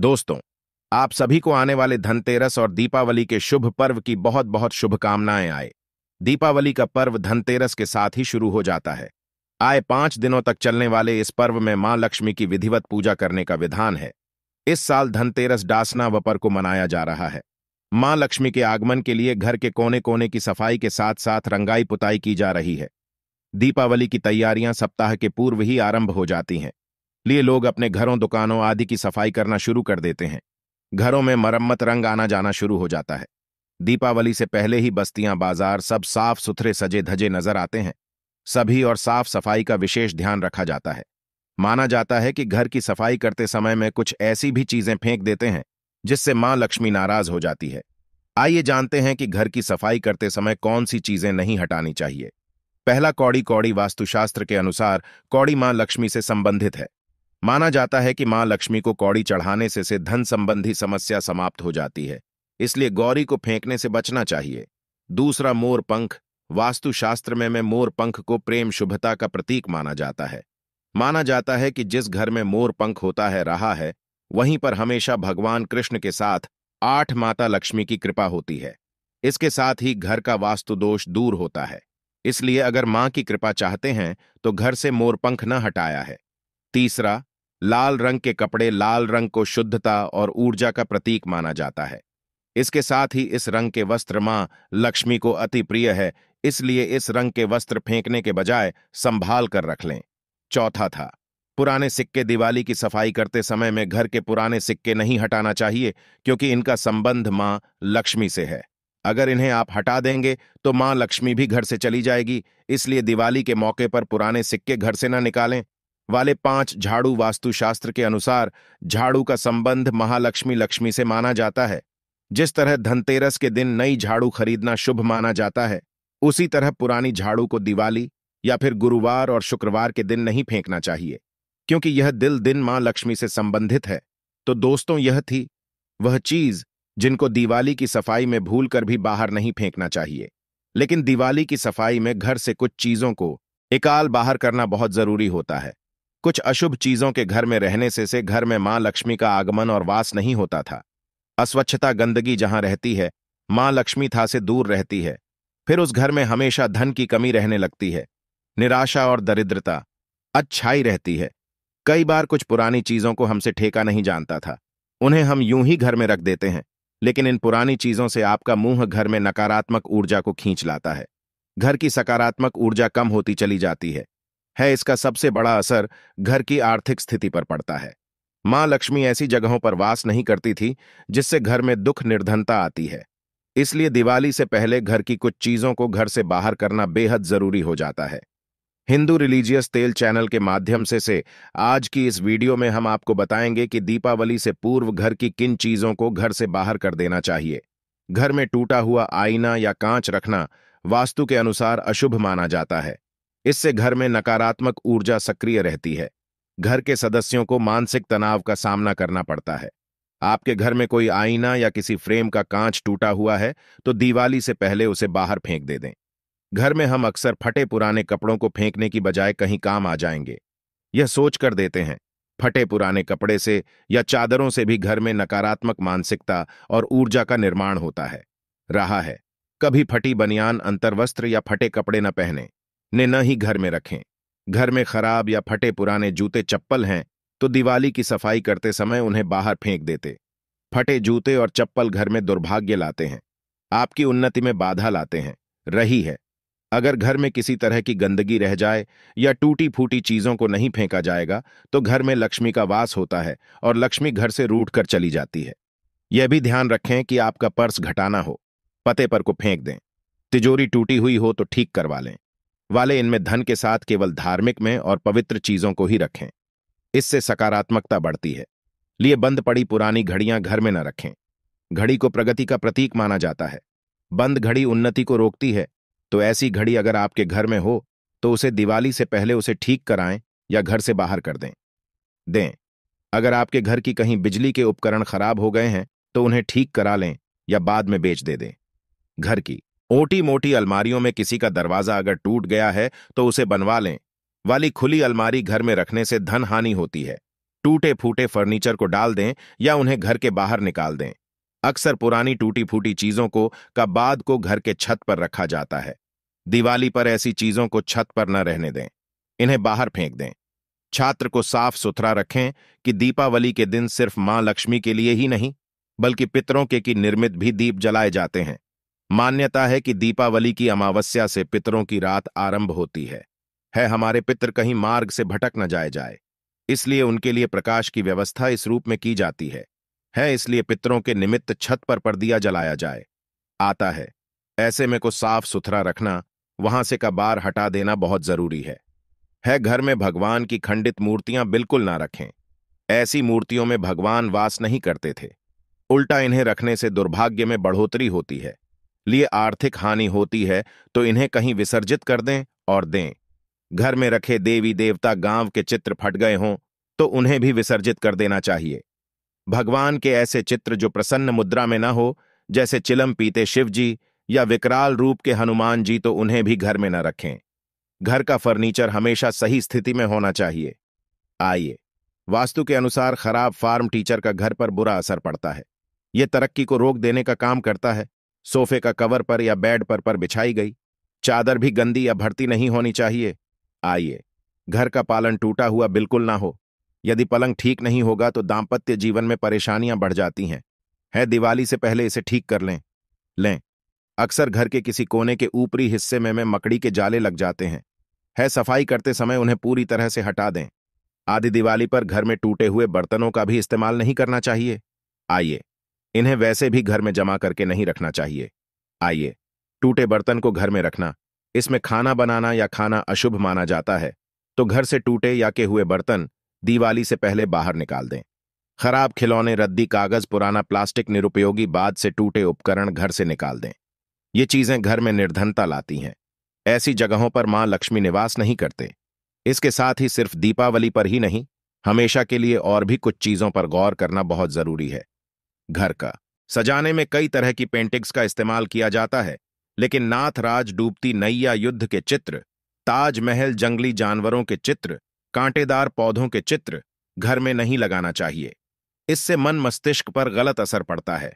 दोस्तों आप सभी को आने वाले धनतेरस और दीपावली के शुभ पर्व की बहुत बहुत शुभकामनाएं आए दीपावली का पर्व धनतेरस के साथ ही शुरू हो जाता है आए पांच दिनों तक चलने वाले इस पर्व में मां लक्ष्मी की विधिवत पूजा करने का विधान है इस साल धनतेरस डासना वपर को मनाया जा रहा है मां लक्ष्मी के आगमन के लिए घर के कोने कोने की सफाई के साथ साथ रंगाई पुताई की जा रही है दीपावली की तैयारियां सप्ताह के पूर्व ही आरंभ हो जाती हैं लिए लोग अपने घरों दुकानों आदि की सफाई करना शुरू कर देते हैं घरों में मरम्मत रंग आना जाना शुरू हो जाता है दीपावली से पहले ही बस्तियां बाजार सब साफ सुथरे सजे धजे नजर आते हैं सभी और साफ सफाई का विशेष ध्यान रखा जाता है माना जाता है कि घर की सफाई करते समय में कुछ ऐसी भी चीजें फेंक देते हैं जिससे मां लक्ष्मी नाराज हो जाती है आइए जानते हैं कि घर की सफाई करते समय कौन सी चीजें नहीं हटानी चाहिए पहला कौड़ी कौड़ी वास्तुशास्त्र के अनुसार कौड़ी मां लक्ष्मी से संबंधित है माना जाता है कि मां लक्ष्मी को कौड़ी चढ़ाने से, से धन संबंधी समस्या समाप्त हो जाती है इसलिए गौरी को फेंकने से बचना चाहिए दूसरा मोर पंख वास्तुशास्त्र में, मैं मोर पंख को प्रेम शुभता का प्रतीक माना जाता है माना जाता है कि जिस घर में मोर पंख होता है रहा है वहीं पर हमेशा भगवान कृष्ण के साथ आठ माता लक्ष्मी की कृपा होती है इसके साथ ही घर का वास्तु दोष दूर होता है इसलिए अगर मां की कृपा चाहते हैं तो घर से मोरपंख न हटाया है तीसरा लाल रंग के कपड़े लाल रंग को शुद्धता और ऊर्जा का प्रतीक माना जाता है इसके साथ ही इस रंग के वस्त्र मां लक्ष्मी को अति प्रिय है इसलिए इस रंग के वस्त्र फेंकने के बजाय संभाल कर रख लें चौथा था पुराने सिक्के दिवाली की सफाई करते समय में घर के पुराने सिक्के नहीं हटाना चाहिए क्योंकि इनका संबंध माँ लक्ष्मी से है अगर इन्हें आप हटा देंगे तो माँ लक्ष्मी भी घर से चली जाएगी इसलिए दिवाली के मौके पर पुराने सिक्के घर से ना निकालें वाले पांच झाड़ू वास्तुशास्त्र के अनुसार झाड़ू का संबंध महालक्ष्मी लक्ष्मी से माना जाता है जिस तरह धनतेरस के दिन नई झाड़ू खरीदना शुभ माना जाता है उसी तरह पुरानी झाड़ू को दिवाली या फिर गुरुवार और शुक्रवार के दिन नहीं फेंकना चाहिए क्योंकि यह दिल दिन मां लक्ष्मी से संबंधित है तो दोस्तों यह थी वह चीज जिनको दिवाली की सफाई में भूलकर भी बाहर नहीं फेंकना चाहिए लेकिन दिवाली की सफाई में घर से कुछ चीजों को एकाल बाहर करना बहुत जरूरी होता है कुछ अशुभ चीजों के घर में रहने से से घर में मां लक्ष्मी का आगमन और वास नहीं होता था अस्वच्छता गंदगी जहां रहती है मां लक्ष्मी था से दूर रहती है फिर उस घर में हमेशा धन की कमी रहने लगती है निराशा और दरिद्रता अच्छाई रहती है कई बार कुछ पुरानी चीजों को हमसे ठेका नहीं जानता था उन्हें हम यूं ही घर में रख देते हैं लेकिन इन पुरानी चीजों से आपका मुंह घर में नकारात्मक ऊर्जा को खींच लाता है घर की सकारात्मक ऊर्जा कम होती चली जाती है है इसका सबसे बड़ा असर घर की आर्थिक स्थिति पर पड़ता है माँ लक्ष्मी ऐसी जगहों पर वास नहीं करती थी जिससे घर में दुख निर्धनता आती है इसलिए दिवाली से पहले घर की कुछ चीजों को घर से बाहर करना बेहद जरूरी हो जाता है हिंदू रिलीजियस तेल चैनल के माध्यम से से आज की इस वीडियो में हम आपको बताएंगे कि दीपावली से पूर्व घर की किन चीजों को घर से बाहर कर देना चाहिए घर में टूटा हुआ आईना या कांच रखना वास्तु के अनुसार अशुभ माना जाता है इससे घर में नकारात्मक ऊर्जा सक्रिय रहती है घर के सदस्यों को मानसिक तनाव का सामना करना पड़ता है आपके घर में कोई आईना या किसी फ्रेम का कांच टूटा हुआ है तो दिवाली से पहले उसे बाहर फेंक दे दें घर में हम अक्सर फटे पुराने कपड़ों को फेंकने की बजाय कहीं काम आ जाएंगे यह सोच कर देते हैं फटे पुराने कपड़े से या चादरों से भी घर में नकारात्मक मानसिकता और ऊर्जा का निर्माण होता है रहा है कभी फटी बनियान अंतर्वस्त्र या फटे कपड़े न पहने ने न ही घर में रखें घर में खराब या फटे पुराने जूते चप्पल हैं तो दिवाली की सफाई करते समय उन्हें बाहर फेंक देते फटे जूते और चप्पल घर में दुर्भाग्य लाते हैं आपकी उन्नति में बाधा लाते हैं रही है अगर घर में किसी तरह की गंदगी रह जाए या टूटी फूटी चीजों को नहीं फेंका जाएगा तो घर में लक्ष्मी का वास होता है और लक्ष्मी घर से रूट कर चली जाती है यह भी ध्यान रखें कि आपका पर्स घटाना हो पते पर को फेंक दें तिजोरी टूटी हुई हो तो ठीक करवा लें वाले इनमें धन के साथ केवल धार्मिक में और पवित्र चीजों को ही रखें इससे सकारात्मकता बढ़ती है लिए बंद पड़ी पुरानी घड़ियां घर में न रखें घड़ी को प्रगति का प्रतीक माना जाता है बंद घड़ी उन्नति को रोकती है तो ऐसी घड़ी अगर आपके घर में हो तो उसे दिवाली से पहले उसे ठीक कराएं या घर से बाहर कर दें दें अगर आपके घर की कहीं बिजली के उपकरण खराब हो गए हैं तो उन्हें ठीक करा लें या बाद में बेच दे दें घर की ओटी मोटी अलमारियों में किसी का दरवाजा अगर टूट गया है तो उसे बनवा लें वाली खुली अलमारी घर में रखने से धन हानि होती है टूटे फूटे फर्नीचर को डाल दें या उन्हें घर के बाहर निकाल दें अक्सर पुरानी टूटी फूटी चीजों को का बाद को घर के छत पर रखा जाता है दिवाली पर ऐसी चीजों को छत पर न रहने दें इन्हें बाहर फेंक दें छात्र को साफ सुथरा रखें कि दीपावली के दिन सिर्फ मां लक्ष्मी के लिए ही नहीं बल्कि पितरों के की निर्मित भी दीप जलाए जाते हैं मान्यता है कि दीपावली की अमावस्या से पितरों की रात आरंभ होती है है हमारे पितर कहीं मार्ग से भटक न जाए जाए इसलिए उनके लिए प्रकाश की व्यवस्था इस रूप में की जाती है है इसलिए पितरों के निमित्त छत पर पर्दिया जलाया जाए आता है ऐसे में को साफ सुथरा रखना वहां से कबार हटा देना बहुत जरूरी है है घर में भगवान की खंडित मूर्तियां बिल्कुल ना रखें ऐसी मूर्तियों में भगवान वास नहीं करते थे उल्टा इन्हें रखने से दुर्भाग्य में बढ़ोतरी होती है लिए आर्थिक हानि होती है तो इन्हें कहीं विसर्जित कर दें और दें घर में रखे देवी देवता गांव के चित्र फट गए हों तो उन्हें भी विसर्जित कर देना चाहिए भगवान के ऐसे चित्र जो प्रसन्न मुद्रा में न हो जैसे चिलम पीते शिव जी या विकराल रूप के हनुमान जी तो उन्हें भी घर में न रखें घर का फर्नीचर हमेशा सही स्थिति में होना चाहिए आइए वास्तु के अनुसार खराब फार्म टीचर का घर पर बुरा असर पड़ता है यह तरक्की को रोक देने का काम करता है सोफे का कवर पर या बेड पर पर बिछाई गई चादर भी गंदी या भर्ती नहीं होनी चाहिए आइए घर का पालन टूटा हुआ बिल्कुल ना हो यदि पलंग ठीक नहीं होगा तो दाम्पत्य जीवन में परेशानियां बढ़ जाती हैं है दिवाली से पहले इसे ठीक कर लें लें अक्सर घर के किसी कोने के ऊपरी हिस्से में में मकड़ी के जाले लग जाते हैं है सफाई करते समय उन्हें पूरी तरह से हटा दें आधी दिवाली पर घर में टूटे हुए बर्तनों का भी इस्तेमाल नहीं करना चाहिए आइए इन्हें वैसे भी घर में जमा करके नहीं रखना चाहिए आइए टूटे बर्तन को घर में रखना इसमें खाना बनाना या खाना अशुभ माना जाता है तो घर से टूटे या के हुए बर्तन दिवाली से पहले बाहर निकाल दें खराब खिलौने रद्दी कागज पुराना प्लास्टिक निरुपयोगी बाद से टूटे उपकरण घर से निकाल दें ये चीजें घर में निर्धनता लाती हैं ऐसी जगहों पर मां लक्ष्मी निवास नहीं करते इसके साथ ही सिर्फ दीपावली पर ही नहीं हमेशा के लिए और भी कुछ चीजों पर गौर करना बहुत जरूरी है घर का सजाने में कई तरह की पेंटिंग्स का इस्तेमाल किया जाता है लेकिन नाथराज डूबती नैया युद्ध के चित्र ताजमहल जंगली जानवरों के चित्र कांटेदार पौधों के चित्र घर में नहीं लगाना चाहिए इससे मन मस्तिष्क पर गलत असर पड़ता है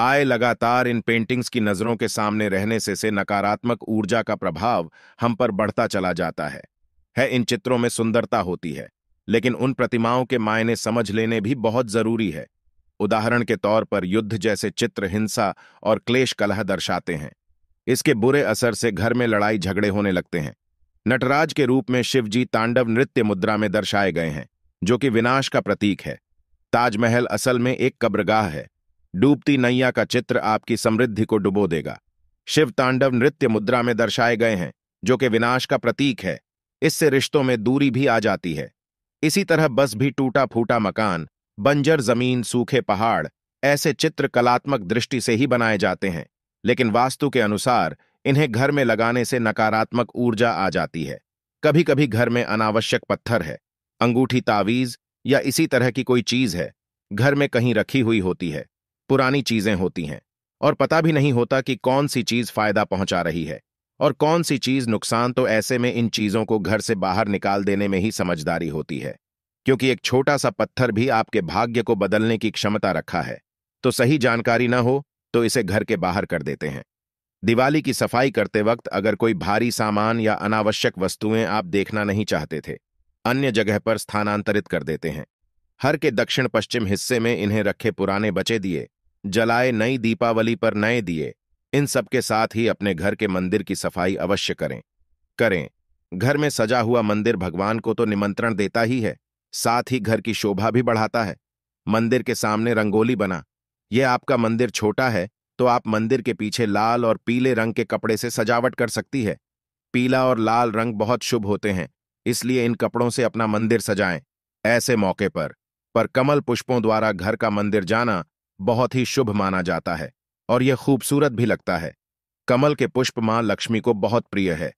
आए लगातार इन पेंटिंग्स की नज़रों के सामने रहने से से नकारात्मक ऊर्जा का प्रभाव हम पर बढ़ता चला जाता है है इन चित्रों में सुंदरता होती है लेकिन उन प्रतिमाओं के मायने समझ लेने भी बहुत जरूरी है उदाहरण के तौर पर युद्ध जैसे चित्र हिंसा और क्लेश कलह दर्शाते हैं इसके बुरे असर से घर में लड़ाई झगड़े होने लगते हैं नटराज के रूप में शिवजी तांडव नृत्य मुद्रा में दर्शाए गए हैं जो कि विनाश का प्रतीक है ताजमहल असल में एक कब्रगाह है डूबती नैया का चित्र आपकी समृद्धि को डुबो देगा शिव तांडव नृत्य मुद्रा में दर्शाए गए हैं जो कि विनाश का प्रतीक है इससे रिश्तों में दूरी भी आ जाती है इसी तरह बस भी टूटा फूटा मकान बंजर जमीन सूखे पहाड़ ऐसे चित्र कलात्मक दृष्टि से ही बनाए जाते हैं लेकिन वास्तु के अनुसार इन्हें घर में लगाने से नकारात्मक ऊर्जा आ जाती है कभी कभी घर में अनावश्यक पत्थर है अंगूठी तावीज या इसी तरह की कोई चीज है घर में कहीं रखी हुई होती है पुरानी चीजें होती हैं और पता भी नहीं होता कि कौन सी चीज फायदा पहुंचा रही है और कौन सी चीज नुकसान तो ऐसे में इन चीजों को घर से बाहर निकाल देने में ही समझदारी होती है क्योंकि एक छोटा सा पत्थर भी आपके भाग्य को बदलने की क्षमता रखा है तो सही जानकारी न हो तो इसे घर के बाहर कर देते हैं दिवाली की सफाई करते वक्त अगर कोई भारी सामान या अनावश्यक वस्तुएं आप देखना नहीं चाहते थे अन्य जगह पर स्थानांतरित कर देते हैं हर के दक्षिण पश्चिम हिस्से में इन्हें रखे पुराने बचे दिए जलाए नई दीपावली पर नए दिए इन सबके साथ ही अपने घर के मंदिर की सफाई अवश्य करें करें घर में सजा हुआ मंदिर भगवान को तो निमंत्रण देता ही है साथ ही घर की शोभा भी बढ़ाता है मंदिर के सामने रंगोली बना यह आपका मंदिर छोटा है तो आप मंदिर के पीछे लाल और पीले रंग के कपड़े से सजावट कर सकती है पीला और लाल रंग बहुत शुभ होते हैं इसलिए इन कपड़ों से अपना मंदिर सजाएं ऐसे मौके पर पर कमल पुष्पों द्वारा घर का मंदिर जाना बहुत ही शुभ माना जाता है और यह खूबसूरत भी लगता है कमल के पुष्प मां लक्ष्मी को बहुत प्रिय है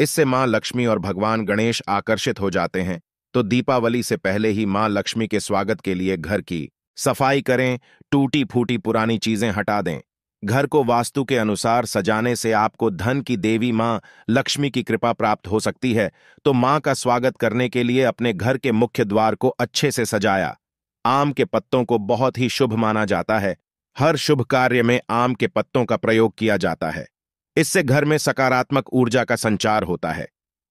इससे मां लक्ष्मी और भगवान गणेश आकर्षित हो जाते हैं तो दीपावली से पहले ही मां लक्ष्मी के स्वागत के लिए घर की सफाई करें टूटी फूटी पुरानी चीजें हटा दें घर को वास्तु के अनुसार सजाने से आपको धन की देवी मां लक्ष्मी की कृपा प्राप्त हो सकती है तो मां का स्वागत करने के लिए अपने घर के मुख्य द्वार को अच्छे से सजाया आम के पत्तों को बहुत ही शुभ माना जाता है हर शुभ कार्य में आम के पत्तों का प्रयोग किया जाता है इससे घर में सकारात्मक ऊर्जा का संचार होता है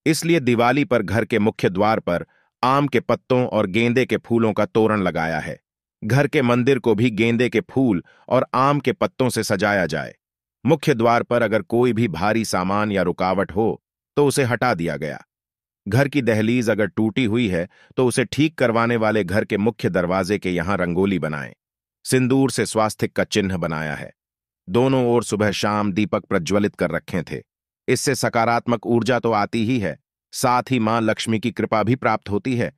इसलिए दिवाली पर घर के मुख्य द्वार पर आम के पत्तों और गेंदे के फूलों का तोरण लगाया है घर के मंदिर को भी गेंदे के फूल और आम के पत्तों से सजाया जाए मुख्य द्वार पर अगर कोई भी भारी सामान या रुकावट हो तो उसे हटा दिया गया घर की दहलीज अगर टूटी हुई है तो उसे ठीक करवाने वाले घर के मुख्य दरवाजे के यहां रंगोली बनाएं सिंदूर से स्वास्थिक का चिन्ह बनाया है दोनों ओर सुबह शाम दीपक प्रज्वलित कर रखे थे इससे सकारात्मक ऊर्जा तो आती ही है साथ ही मां लक्ष्मी की कृपा भी प्राप्त होती है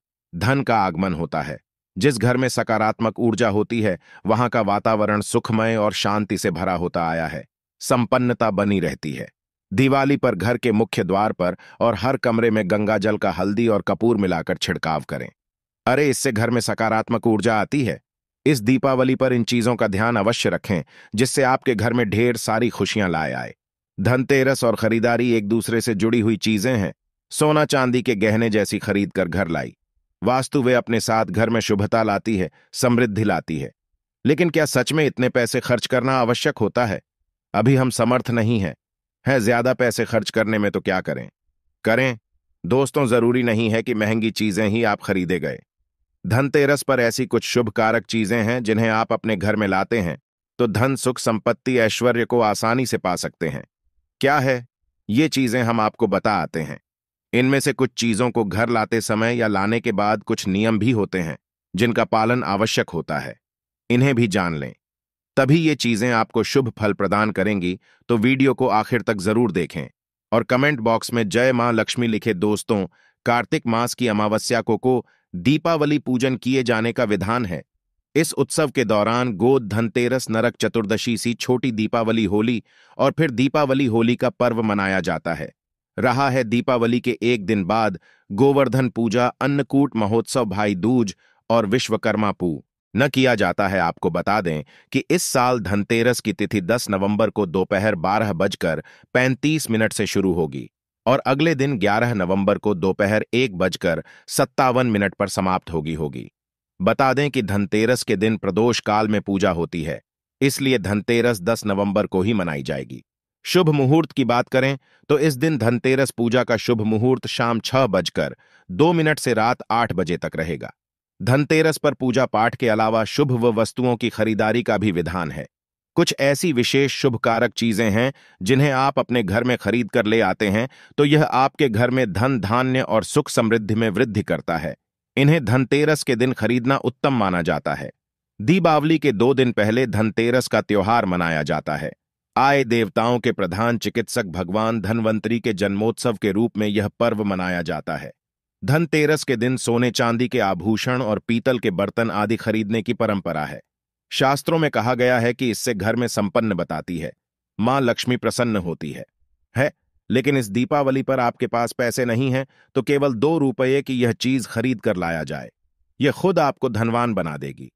धन का आगमन होता है जिस घर में सकारात्मक ऊर्जा होती है वहां का वातावरण सुखमय और शांति से भरा होता आया है संपन्नता बनी रहती है दिवाली पर घर के मुख्य द्वार पर और हर कमरे में गंगा जल का हल्दी और कपूर मिलाकर छिड़काव करें अरे इससे घर में सकारात्मक ऊर्जा आती है इस दीपावली पर इन चीजों का ध्यान अवश्य रखें जिससे आपके घर में ढेर सारी खुशियां लाए आए धनतेरस और खरीदारी एक दूसरे से जुड़ी हुई चीजें हैं सोना चांदी के गहने जैसी खरीद कर घर लाई वास्तु वे अपने साथ घर में शुभता लाती है समृद्धि लाती है लेकिन क्या सच में इतने पैसे खर्च करना आवश्यक होता है अभी हम समर्थ नहीं हैं है ज्यादा पैसे खर्च करने में तो क्या करें करें दोस्तों जरूरी नहीं है कि महंगी चीजें ही आप खरीदे गए धनतेरस पर ऐसी कुछ शुभ कारक चीजें हैं जिन्हें आप अपने घर में लाते हैं तो धन सुख संपत्ति ऐश्वर्य को आसानी से पा सकते हैं क्या है ये चीजें हम आपको बता आते हैं इनमें से कुछ चीजों को घर लाते समय या लाने के बाद कुछ नियम भी होते हैं जिनका पालन आवश्यक होता है इन्हें भी जान लें तभी ये चीजें आपको शुभ फल प्रदान करेंगी तो वीडियो को आखिर तक जरूर देखें और कमेंट बॉक्स में जय मां लक्ष्मी लिखे दोस्तों कार्तिक मास की अमावस्या को को दीपावली पूजन किए जाने का विधान है इस उत्सव के दौरान गोद धनतेरस नरक चतुर्दशी सी छोटी दीपावली होली और फिर दीपावली होली का पर्व मनाया जाता है रहा है दीपावली के एक दिन बाद गोवर्धन पूजा अन्नकूट महोत्सव भाई दूज और विश्वकर्मा पू न किया जाता है आपको बता दें कि इस साल धनतेरस की तिथि 10 नवंबर को दोपहर बारह बजकर 35 मिनट से शुरू होगी और अगले दिन 11 नवंबर को दोपहर एक बजकर सत्तावन मिनट पर समाप्त होगी होगी बता दें कि धनतेरस के दिन प्रदोष काल में पूजा होती है इसलिए धनतेरस 10 नवंबर को ही मनाई जाएगी शुभ मुहूर्त की बात करें तो इस दिन धनतेरस पूजा का शुभ मुहूर्त शाम छह बजकर दो मिनट से रात आठ बजे तक रहेगा धनतेरस पर पूजा पाठ के अलावा शुभ व वस्तुओं की खरीदारी का भी विधान है कुछ ऐसी विशेष शुभ कारक चीजें हैं जिन्हें आप अपने घर में खरीद कर ले आते हैं तो यह आपके घर में धन धान्य और सुख समृद्धि में वृद्धि करता है इन्हें धनतेरस के दिन खरीदना उत्तम माना जाता है दीपावली के दो दिन पहले धनतेरस का त्यौहार मनाया जाता है आय देवताओं के प्रधान चिकित्सक भगवान धनवंतरी के जन्मोत्सव के रूप में यह पर्व मनाया जाता है धनतेरस के दिन सोने चांदी के आभूषण और पीतल के बर्तन आदि खरीदने की परंपरा है शास्त्रों में कहा गया है कि इससे घर में संपन्न बताती है मां लक्ष्मी प्रसन्न होती है है लेकिन इस दीपावली पर आपके पास पैसे नहीं हैं तो केवल दो रुपये की यह चीज खरीद कर लाया जाए यह खुद आपको धनवान बना देगी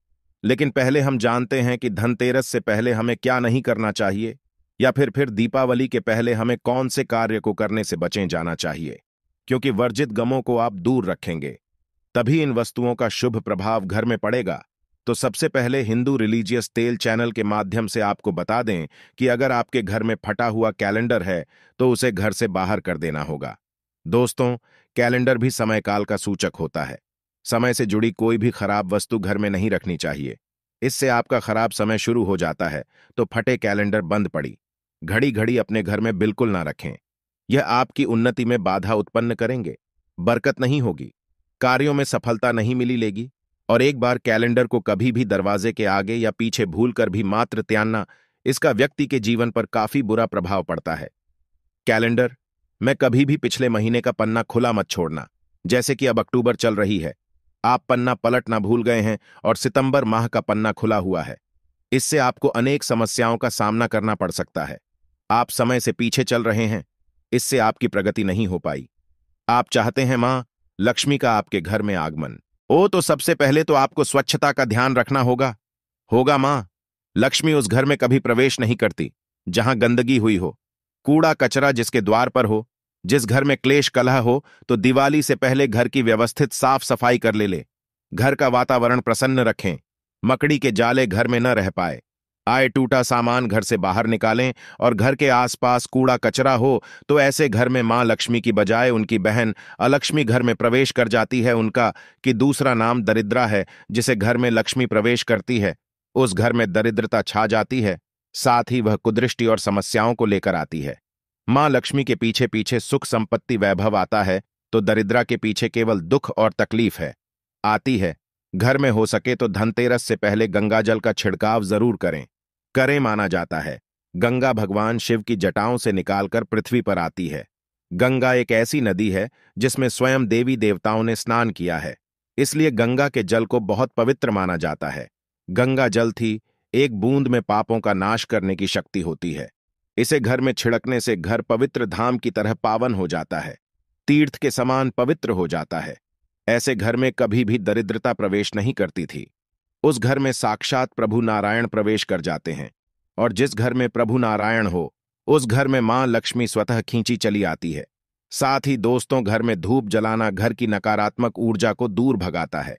लेकिन पहले हम जानते हैं कि धनतेरस से पहले हमें क्या नहीं करना चाहिए या फिर फिर दीपावली के पहले हमें कौन से कार्य को करने से बचें जाना चाहिए क्योंकि वर्जित गमों को आप दूर रखेंगे तभी इन वस्तुओं का शुभ प्रभाव घर में पड़ेगा तो सबसे पहले हिंदू रिलीजियस तेल चैनल के माध्यम से आपको बता दें कि अगर आपके घर में फटा हुआ कैलेंडर है तो उसे घर से बाहर कर देना होगा दोस्तों कैलेंडर भी समय काल का सूचक होता है समय से जुड़ी कोई भी खराब वस्तु घर में नहीं रखनी चाहिए इससे आपका खराब समय शुरू हो जाता है तो फटे कैलेंडर बंद पड़ी घड़ी घड़ी अपने घर में बिल्कुल ना रखें यह आपकी उन्नति में बाधा उत्पन्न करेंगे बरकत नहीं होगी कार्यों में सफलता नहीं मिली लेगी और एक बार कैलेंडर को कभी भी दरवाजे के आगे या पीछे भूल कर भी मात्र त्यानना इसका व्यक्ति के जीवन पर काफी बुरा प्रभाव पड़ता है कैलेंडर मैं कभी भी पिछले महीने का पन्ना खुला मत छोड़ना जैसे कि अब अक्टूबर चल रही है आप पन्ना पलटना भूल गए हैं और सितंबर माह का पन्ना खुला हुआ है इससे आपको अनेक समस्याओं का सामना करना पड़ सकता है आप समय से पीछे चल रहे हैं इससे आपकी प्रगति नहीं हो पाई आप चाहते हैं मां लक्ष्मी का आपके घर में आगमन ओ तो सबसे पहले तो आपको स्वच्छता का ध्यान रखना होगा होगा मां लक्ष्मी उस घर में कभी प्रवेश नहीं करती जहां गंदगी हुई हो कूड़ा कचरा जिसके द्वार पर हो जिस घर में क्लेश कलह हो तो दिवाली से पहले घर की व्यवस्थित साफ सफाई कर ले ले घर का वातावरण प्रसन्न रखें मकड़ी के जाले घर में न रह पाए आए टूटा सामान घर से बाहर निकालें और घर के आसपास कूड़ा कचरा हो तो ऐसे घर में मां लक्ष्मी की बजाय उनकी बहन अलक्ष्मी घर में प्रवेश कर जाती है उनका कि दूसरा नाम दरिद्रा है जिसे घर में लक्ष्मी प्रवेश करती है उस घर में दरिद्रता छा जाती है साथ ही वह कुदृष्टि और समस्याओं को लेकर आती है मां लक्ष्मी के पीछे पीछे सुख संपत्ति वैभव आता है तो दरिद्रा के पीछे केवल दुख और तकलीफ है आती है घर में हो सके तो धनतेरस से पहले गंगाजल का छिड़काव जरूर करें करें माना जाता है गंगा भगवान शिव की जटाओं से निकालकर पृथ्वी पर आती है गंगा एक ऐसी नदी है जिसमें स्वयं देवी देवताओं ने स्नान किया है इसलिए गंगा के जल को बहुत पवित्र माना जाता है गंगा जल थी एक बूंद में पापों का नाश करने की शक्ति होती है इसे घर में छिड़कने से घर पवित्र धाम की तरह पावन हो जाता है तीर्थ के समान पवित्र हो जाता है ऐसे घर में कभी भी दरिद्रता प्रवेश नहीं करती थी उस घर में साक्षात प्रभु नारायण प्रवेश कर जाते हैं और जिस घर में प्रभु नारायण हो उस घर में मां लक्ष्मी स्वतः खींची चली आती है साथ ही दोस्तों घर में धूप जलाना घर की नकारात्मक ऊर्जा को दूर भगाता है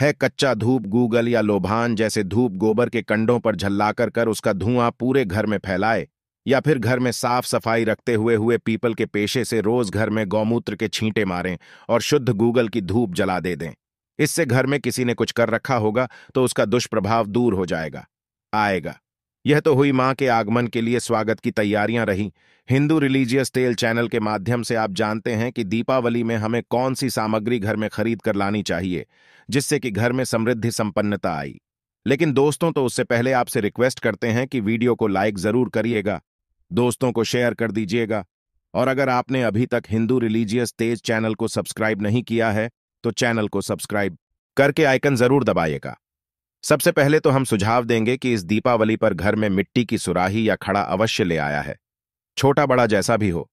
है कच्चा धूप गूगल या लोभान जैसे धूप गोबर के कंडों पर झल्लाकर कर उसका धुआं पूरे घर में फैलाए या फिर घर में साफ सफाई रखते हुए हुए पीपल के पेशे से रोज घर में गौमूत्र के छींटे मारें और शुद्ध गूगल की धूप जला दे दें इससे घर में किसी ने कुछ कर रखा होगा तो उसका दुष्प्रभाव दूर हो जाएगा आएगा यह तो हुई मां के आगमन के लिए स्वागत की तैयारियां रही हिंदू रिलीजियस तेल चैनल के माध्यम से आप जानते हैं कि दीपावली में हमें कौन सी सामग्री घर में खरीद कर लानी चाहिए जिससे कि घर में समृद्धि संपन्नता आई लेकिन दोस्तों तो उससे पहले आपसे रिक्वेस्ट करते हैं कि वीडियो को लाइक जरूर करिएगा दोस्तों को शेयर कर दीजिएगा और अगर आपने अभी तक हिंदू रिलीजियस तेज चैनल को सब्सक्राइब नहीं किया है तो चैनल को सब्सक्राइब करके आइकन जरूर दबाइएगा सबसे पहले तो हम सुझाव देंगे कि इस दीपावली पर घर में मिट्टी की सुराही या खड़ा अवश्य ले आया है छोटा बड़ा जैसा भी हो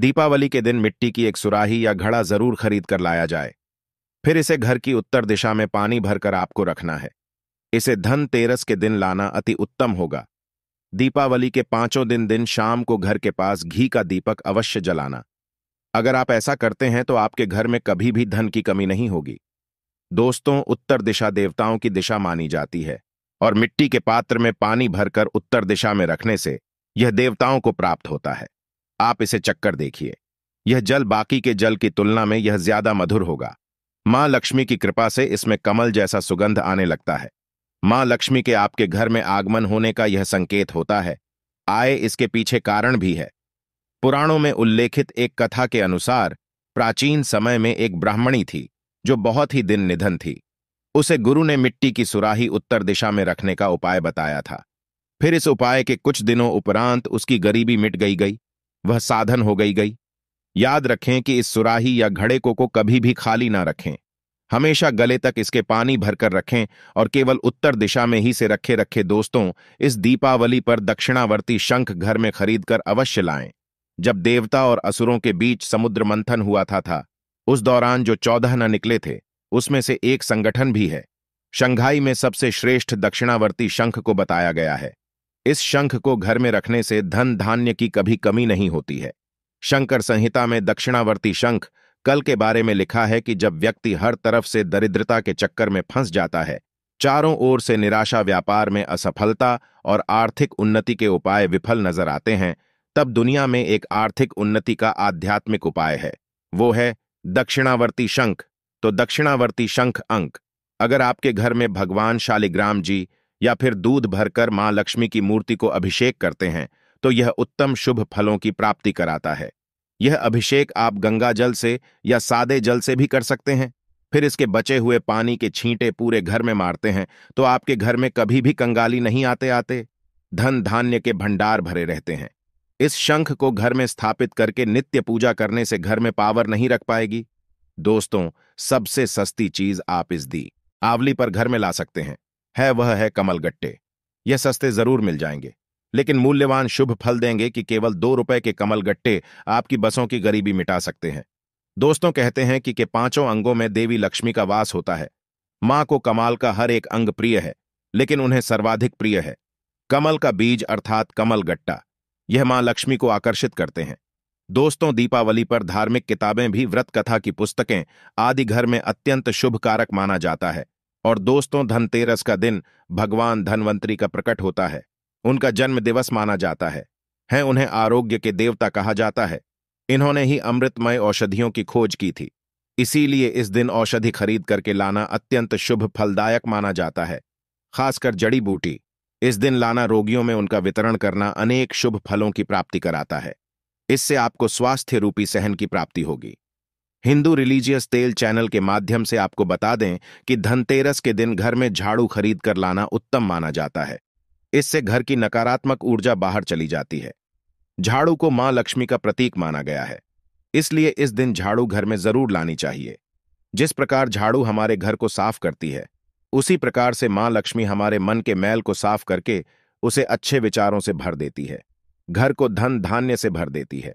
दीपावली के दिन मिट्टी की एक सुराही या घड़ा जरूर खरीद कर लाया जाए फिर इसे घर की उत्तर दिशा में पानी भरकर आपको रखना है इसे धनतेरस के दिन लाना अति उत्तम होगा दीपावली के पांचों दिन दिन शाम को घर के पास घी का दीपक अवश्य जलाना अगर आप ऐसा करते हैं तो आपके घर में कभी भी धन की कमी नहीं होगी दोस्तों उत्तर दिशा देवताओं की दिशा मानी जाती है और मिट्टी के पात्र में पानी भरकर उत्तर दिशा में रखने से यह देवताओं को प्राप्त होता है आप इसे चक्कर देखिए यह जल बाकी के जल की तुलना में यह ज्यादा मधुर होगा मां लक्ष्मी की कृपा से इसमें कमल जैसा सुगंध आने लगता है मां लक्ष्मी के आपके घर में आगमन होने का यह संकेत होता है आए इसके पीछे कारण भी है पुराणों में उल्लेखित एक कथा के अनुसार प्राचीन समय में एक ब्राह्मणी थी जो बहुत ही दिन निधन थी उसे गुरु ने मिट्टी की सुराही उत्तर दिशा में रखने का उपाय बताया था फिर इस उपाय के कुछ दिनों उपरांत उसकी गरीबी मिट गई गई वह साधन हो गई गई याद रखें कि इस सुराही या घड़े को को कभी भी खाली ना रखें हमेशा गले तक इसके पानी भरकर रखें और केवल उत्तर दिशा में ही से रखे रखे दोस्तों इस दीपावली पर दक्षिणावर्ती शंख घर में खरीदकर अवश्य लाएं जब देवता और असुरों के बीच समुद्र मंथन हुआ था था उस दौरान जो चौदह न निकले थे उसमें से एक संगठन भी है शंघाई में सबसे श्रेष्ठ दक्षिणावर्ती शंख को बताया गया है इस शंख को घर में रखने से धन धान्य की कभी कमी नहीं होती है शंकर संहिता में दक्षिणावर्ती शंख कल के बारे में लिखा है कि जब व्यक्ति हर तरफ से दरिद्रता के चक्कर में फंस जाता है चारों ओर से निराशा व्यापार में असफलता और आर्थिक उन्नति के उपाय विफल नजर आते हैं तब दुनिया में एक आर्थिक उन्नति का आध्यात्मिक उपाय है वो है दक्षिणावर्ती शंख तो दक्षिणावर्ती शंख अंक अगर आपके घर में भगवान शालिग्राम जी या फिर दूध भरकर मां लक्ष्मी की मूर्ति को अभिषेक करते हैं तो यह उत्तम शुभ फलों की प्राप्ति कराता है यह अभिषेक आप गंगा जल से या सादे जल से भी कर सकते हैं फिर इसके बचे हुए पानी के छींटे पूरे घर में मारते हैं तो आपके घर में कभी भी कंगाली नहीं आते आते धन धान्य के भंडार भरे रहते हैं इस शंख को घर में स्थापित करके नित्य पूजा करने से घर में पावर नहीं रख पाएगी दोस्तों सबसे सस्ती चीज आप इस दी आवली पर घर में ला सकते हैं है वह है गट्टे यह सस्ते जरूर मिल जाएंगे लेकिन मूल्यवान शुभ फल देंगे कि केवल दो रुपए के कमल गट्टे आपकी बसों की गरीबी मिटा सकते हैं दोस्तों कहते हैं कि के पांचों अंगों में देवी लक्ष्मी का वास होता है मां को कमाल का हर एक अंग प्रिय है लेकिन उन्हें सर्वाधिक प्रिय है कमल का बीज अर्थात कमल गट्टा यह मां लक्ष्मी को आकर्षित करते हैं दोस्तों दीपावली पर धार्मिक किताबें भी व्रत कथा की पुस्तकें आदि घर में अत्यंत शुभ कारक माना जाता है और दोस्तों धनतेरस का दिन भगवान धनवंतरी का प्रकट होता है उनका जन्म दिवस माना जाता है हैं उन्हें आरोग्य के देवता कहा जाता है इन्होंने ही अमृतमय औषधियों की खोज की थी इसीलिए इस दिन औषधि खरीद करके लाना अत्यंत शुभ फलदायक माना जाता है खासकर जड़ी बूटी इस दिन लाना रोगियों में उनका वितरण करना अनेक शुभ फलों की प्राप्ति कराता है इससे आपको स्वास्थ्य रूपी सहन की प्राप्ति होगी हिंदू रिलीजियस तेल चैनल के माध्यम से आपको बता दें कि धनतेरस के दिन घर में झाड़ू खरीद कर लाना उत्तम माना जाता है इससे घर की नकारात्मक ऊर्जा बाहर चली जाती है झाड़ू को मां लक्ष्मी का प्रतीक माना गया है इसलिए इस दिन झाड़ू घर में जरूर लानी चाहिए जिस प्रकार झाड़ू हमारे घर को साफ करती है उसी प्रकार से मां लक्ष्मी हमारे मन के मैल को साफ करके उसे अच्छे विचारों से भर देती है घर को धन धान्य से भर देती है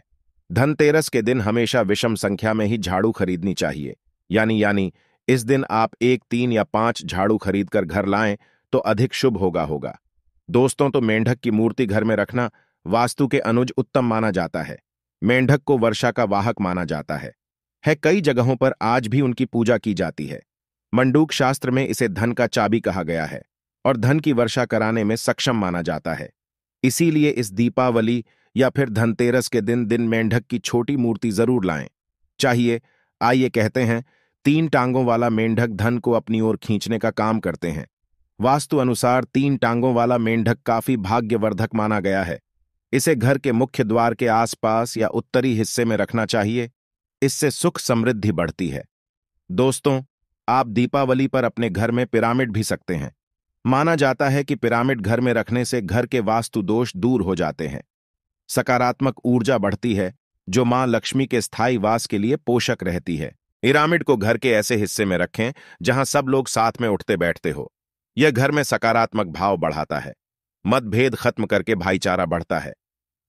धनतेरस के दिन हमेशा विषम संख्या में ही झाड़ू खरीदनी चाहिए यानी यानी इस दिन आप एक तीन या पांच झाड़ू खरीदकर घर लाएं तो अधिक शुभ होगा होगा दोस्तों तो मेंढक की मूर्ति घर में रखना वास्तु के अनुज उत्तम माना जाता है मेंढक को वर्षा का वाहक माना जाता है है कई जगहों पर आज भी उनकी पूजा की जाती है मंडूक शास्त्र में इसे धन का चाबी कहा गया है और धन की वर्षा कराने में सक्षम माना जाता है इसीलिए इस दीपावली या फिर धनतेरस के दिन दिन मेंढक की छोटी मूर्ति जरूर लाएं चाहिए आइए कहते हैं तीन टांगों वाला मेंढक धन को अपनी ओर खींचने का काम करते हैं वास्तु अनुसार तीन टांगों वाला मेंढक काफी भाग्यवर्धक माना गया है इसे घर के मुख्य द्वार के आसपास या उत्तरी हिस्से में रखना चाहिए इससे सुख समृद्धि बढ़ती है दोस्तों आप दीपावली पर अपने घर में पिरामिड भी सकते हैं माना जाता है कि पिरामिड घर में रखने से घर के वास्तु दोष दूर हो जाते हैं सकारात्मक ऊर्जा बढ़ती है जो मां लक्ष्मी के स्थायी वास के लिए पोषक रहती है पिरामिड को घर के ऐसे हिस्से में रखें जहां सब लोग साथ में उठते बैठते हो यह घर में सकारात्मक भाव बढ़ाता है मतभेद खत्म करके भाईचारा बढ़ता है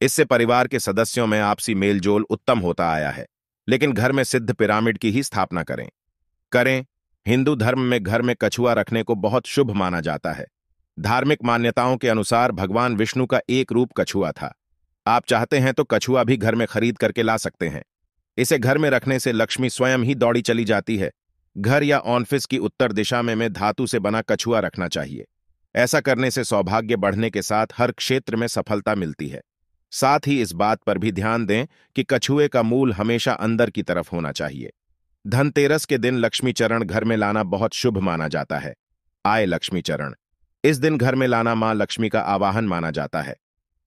इससे परिवार के सदस्यों में आपसी मेलजोल उत्तम होता आया है लेकिन घर में सिद्ध पिरामिड की ही स्थापना करें करें हिंदू धर्म में घर में कछुआ रखने को बहुत शुभ माना जाता है धार्मिक मान्यताओं के अनुसार भगवान विष्णु का एक रूप कछुआ था आप चाहते हैं तो कछुआ भी घर में खरीद करके ला सकते हैं इसे घर में रखने से लक्ष्मी स्वयं ही दौड़ी चली जाती है घर या ऑनफिस की उत्तर दिशा में में धातु से बना कछुआ रखना चाहिए ऐसा करने से सौभाग्य बढ़ने के साथ हर क्षेत्र में सफलता मिलती है साथ ही इस बात पर भी ध्यान दें कि कछुए का मूल हमेशा अंदर की तरफ होना चाहिए धनतेरस के दिन लक्ष्मीचरण घर में लाना बहुत शुभ माना जाता है आय लक्ष्मीचरण इस दिन घर में लाना मां लक्ष्मी का आवाहन माना जाता है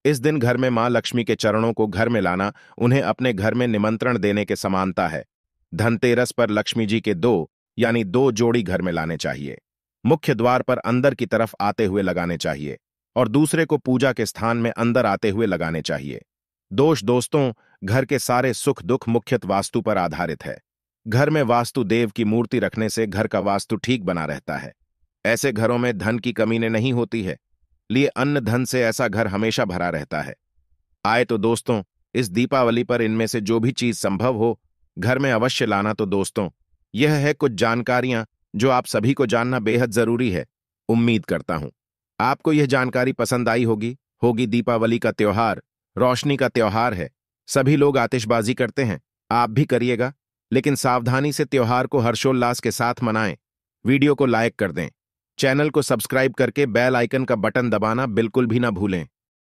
इस दिन घर में मां लक्ष्मी के चरणों को घर में लाना उन्हें अपने घर में निमंत्रण देने के समानता है धनतेरस पर लक्ष्मी जी के दो यानी दो जोड़ी घर में लाने चाहिए मुख्य द्वार पर अंदर की तरफ आते हुए लगाने चाहिए और दूसरे को पूजा के स्थान में अंदर आते हुए लगाने चाहिए दोष दोस्तों घर के सारे सुख दुख मुख्यत वास्तु पर आधारित है घर में वास्तुदेव की मूर्ति रखने से घर का वास्तु ठीक बना रहता है ऐसे घरों में धन की कमी ने नहीं होती है लिए अन्न धन से ऐसा घर हमेशा भरा रहता है आए तो दोस्तों इस दीपावली पर इनमें से जो भी चीज संभव हो घर में अवश्य लाना तो दोस्तों यह है कुछ जानकारियां जो आप सभी को जानना बेहद जरूरी है उम्मीद करता हूं आपको यह जानकारी पसंद आई होगी होगी दीपावली का त्योहार रोशनी का त्योहार है सभी लोग आतिशबाजी करते हैं आप भी करिएगा लेकिन सावधानी से त्यौहार को हर्षोल्लास के साथ मनाएं वीडियो को लाइक कर दें चैनल को सब्सक्राइब करके बेल आइकन का बटन दबाना बिल्कुल भी ना भूलें